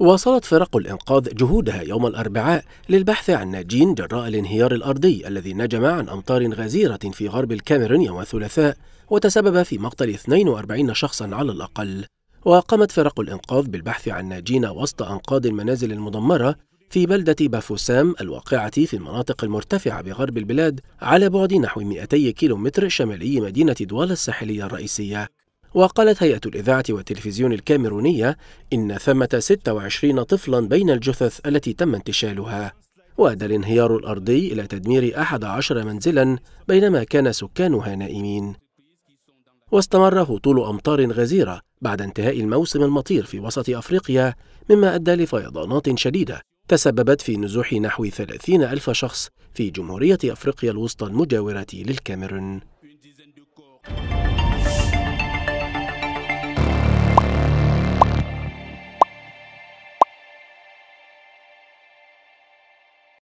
واصلت فرق الإنقاذ جهودها يوم الأربعاء للبحث عن ناجين جراء الانهيار الأرضي الذي نجم عن أمطار غزيرة في غرب الكاميرون يوم الثلاثاء وتسبب في مقتل 42 شخصا على الأقل وقامت فرق الإنقاذ بالبحث عن ناجين وسط أنقاض المنازل المدمرة في بلدة بافوسام الواقعة في المناطق المرتفعة بغرب البلاد على بعد نحو 200 كيلومتر شمالي مدينة دوال الساحلية الرئيسية وقالت هيئة الإذاعة والتلفزيون الكاميرونية إن ثمة 26 طفلا بين الجثث التي تم انتشالها وأدى الانهيار الأرضي إلى تدمير 11 منزلا بينما كان سكانها نائمين واستمر هطول أمطار غزيرة بعد انتهاء الموسم المطير في وسط أفريقيا مما أدى لفيضانات شديدة تسببت في نزوح نحو 30 ألف شخص في جمهورية أفريقيا الوسطى المجاورة للكاميرون